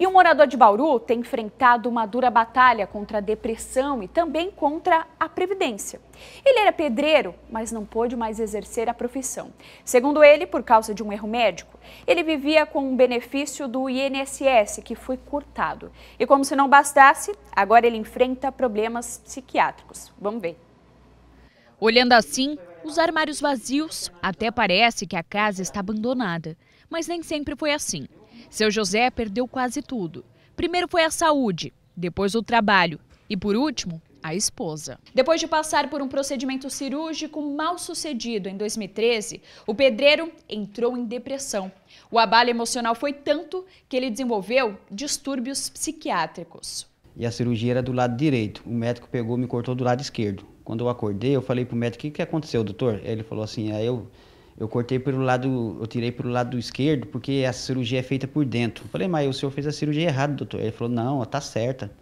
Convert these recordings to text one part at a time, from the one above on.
E um morador de Bauru tem enfrentado uma dura batalha contra a depressão e também contra a previdência. Ele era pedreiro, mas não pôde mais exercer a profissão. Segundo ele, por causa de um erro médico, ele vivia com um benefício do INSS que foi cortado. E como se não bastasse, agora ele enfrenta problemas psiquiátricos. Vamos ver. Olhando assim, os armários vazios, até parece que a casa está abandonada. Mas nem sempre foi assim. Seu José perdeu quase tudo. Primeiro foi a saúde, depois o trabalho e, por último, a esposa. Depois de passar por um procedimento cirúrgico mal sucedido em 2013, o pedreiro entrou em depressão. O abalo emocional foi tanto que ele desenvolveu distúrbios psiquiátricos. E a cirurgia era do lado direito. O médico pegou e me cortou do lado esquerdo. Quando eu acordei, eu falei para o médico: o que, que aconteceu, doutor? Ele falou assim: ah, eu eu cortei pelo lado, eu tirei pelo lado esquerdo, porque a cirurgia é feita por dentro. Eu falei, mas o senhor fez a cirurgia errada, doutor. Ele falou, não, tá certa.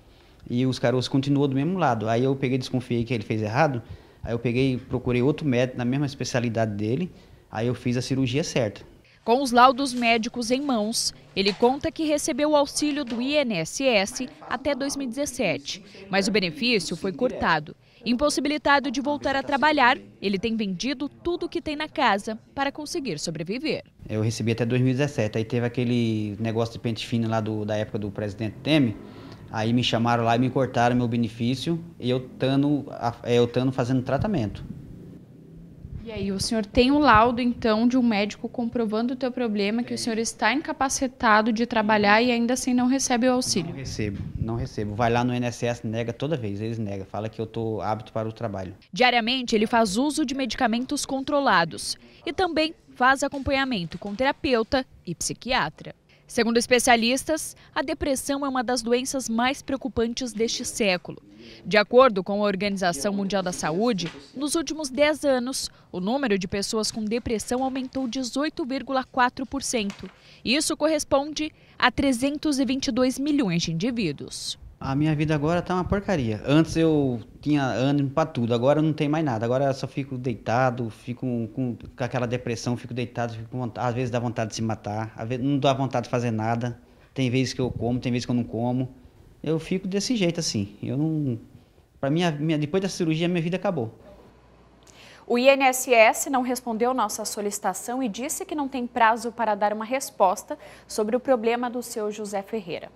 E os caroços continuou do mesmo lado. Aí eu peguei, desconfiei que ele fez errado. Aí eu peguei, procurei outro médico na mesma especialidade dele. Aí eu fiz a cirurgia certa. Com os laudos médicos em mãos, ele conta que recebeu o auxílio do INSS até 2017, mas o benefício foi cortado. Impossibilitado de voltar a trabalhar, ele tem vendido tudo o que tem na casa para conseguir sobreviver. Eu recebi até 2017, aí teve aquele negócio de pente fino lá do, da época do presidente Temer, aí me chamaram lá e me cortaram meu benefício, e eu estando é, eu tando fazendo tratamento. E aí, o senhor tem um laudo, então, de um médico comprovando o teu problema, que é. o senhor está incapacitado de trabalhar e ainda assim não recebe o auxílio. Não recebo, não recebo. Vai lá no INSS, nega toda vez, eles negam, fala que eu estou apto para o trabalho. Diariamente, ele faz uso de medicamentos controlados e também faz acompanhamento com terapeuta e psiquiatra. Segundo especialistas, a depressão é uma das doenças mais preocupantes deste século. De acordo com a Organização Mundial da Saúde, nos últimos 10 anos, o número de pessoas com depressão aumentou 18,4%. Isso corresponde a 322 milhões de indivíduos a minha vida agora tá uma porcaria. Antes eu tinha ânimo para tudo, agora não tem mais nada. Agora eu só fico deitado, fico com, com aquela depressão, fico deitado, fico com vontade, às vezes dá vontade de se matar, às vezes não dá vontade de fazer nada. Tem vezes que eu como, tem vezes que eu não como. Eu fico desse jeito assim. Eu não para minha depois da cirurgia minha vida acabou. O INSS não respondeu nossa solicitação e disse que não tem prazo para dar uma resposta sobre o problema do seu José Ferreira.